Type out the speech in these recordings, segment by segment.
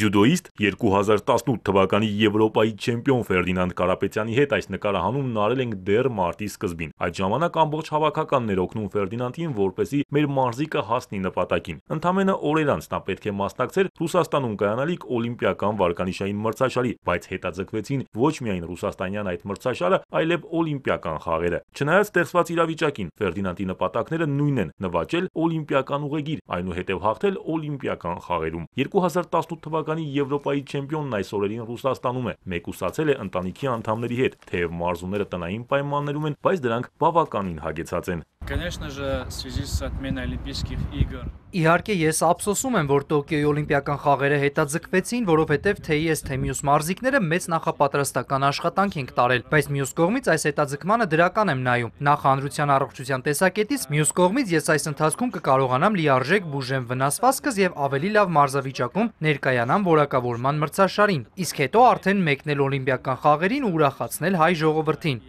Ձյուդոիստ 2018 թվականի Եվրոպայի չեմպիոն Ֆերդինանդ Կարապետյանի հետ այս նկարահանումն արել ենք դեռ մարտի սկզբին։ Այդ ժամանակ ամբողջ հավաքականն էր օգնում Ֆերդինանդին, որպեսզի մեր մարզիկը հասնի նպատակին։ Ընդամենը օրեր անց նա պետք է մասնակցեր Ռուսաստանում կայանալիք Օլիմպիական վարկանիշային մրցաշարի, բայց հետաձգվեցին ոչ միայն ռուսաստանյան այդ մրցաշարը, այլև Օլիմպիական խաղերը։ Չնայած ստեղծված իրավիճակին, Ֆերդինանդի նպատակները նույնն են՝ նվաճել Օլիմպիական ուղեգիր, այնուհետև հաղթել Օլիմպիական խաղերում։ 2018 թվականի թվականի Եվրոպայի չեմպիոնն այս օրերին Ռուսաստանում է։ Մեկուսացել է ընտանիքի անդամների հետ, թեև մարզումները տնային պայմաններում են, բայց դրանք բավականին հագեցած են։ Конечно же, в связи с отменой Олимпийских игр Իհարկե ես ափսոսում եմ, որ Տոկիոյի Օլիմպիական խաղերը հետաձգվեցին, որովհետև թեի ես թե մյուս մարզիկները մեծ նախապատրաստական աշխատանք ենք տարել, բայց մյուս կողմից այս հետաձգմանը դրական եմ նայում։ Նախ հանրության առողջության տեսակետից, մյուս կողմից ես այս ընթացքում կկարողանամ լիարժեք բուժեմ վնասվածքս եւ ավելի լավ մարզավիճակում ներկայանամ որակավորման մրցաշարին։ Իսկ հետո արդեն մեկնել Օլիմպիական խաղերին ու ուրախացնել հայ ժողովրդին։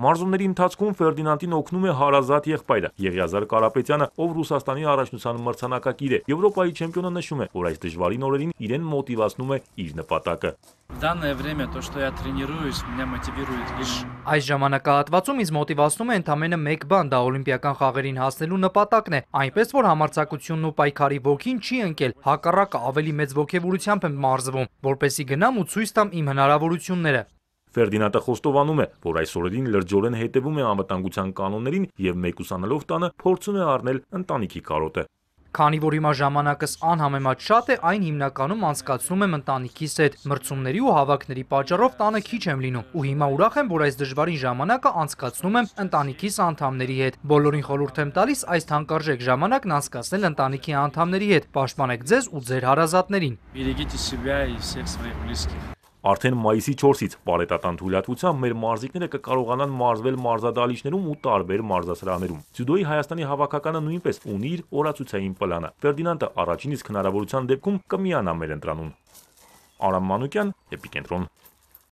Մարզումների ընթացքում Ֆերդինանդին օգնում է հարազատ եղբայրը՝ Եղիազար Կարապետյանը, ով Ռուսաստանի առաջնության մրցանակակիր է։ Եվրոպայի չեմպիոնը նշում է, որ այս դժվարին օրերին իրեն մոտիվացնում է իր նպատակը։ Данное время то, что я тренируюсь, меня мотивирует лишь Այս ժամանակահատվածում ինձ մոտիվացնում է ընդամենը մեկ բան՝ դա օլիմպիական խաղերին հասնելու նպատակն է, այնպես որ համարձակությունն ու պայքարի ոգին չի ընկել, հակառակը ավելի մեծ ողջևորությամբ եմ մարզվում, որպեսի գնամ ու ցույց տամ իմ հնարավորությունները։ Ֆերդինատը խոստովանում է, որ այս օրերին լրջորեն հետևում է անվտանգության կանոններին և մեկուսանալով տանը փորձում է առնել ընտանիքի կարոտը։ Քանի որ հիմա ժամանակս անհամեմատ շատ է, այն հիմնականում անցկացնում եմ ընտանիքիս հետ։ Մրցումների ու հավաքների պատճառով տանը քիչ եմ լինում ու հիմա ուրախ եմ, որ այս դժվարին ժամանակը անցկացնում եմ ընտանիքիս անդամների հետ։ Բոլորին խորհուրդ եմ տալիս այս թանկարժեք ժամանակն անցկացնել ընտանիքի անդամների հետ։ Պաշտպանեք ձեզ ու ձեր հարազատներին։ Берегите себя и всех своих близких։ Արդեն մայիսի 4-ից պարետատան թույլատվությամբ մեր մարզիկները կկարողանան մարզվել մարզադահլիճներում ու տարբեր մարզասրահներում։ Ձյուդոյի Հայաստանի հավաքականը նույնպես ունի իր օրացուցային պլանը։ Ֆերդինանդը առաջին իսկ հնարավորության դեպքում կմիանա մեր ընտրանուն։ Արամ Մանուկյան, Էպիկենտրոն։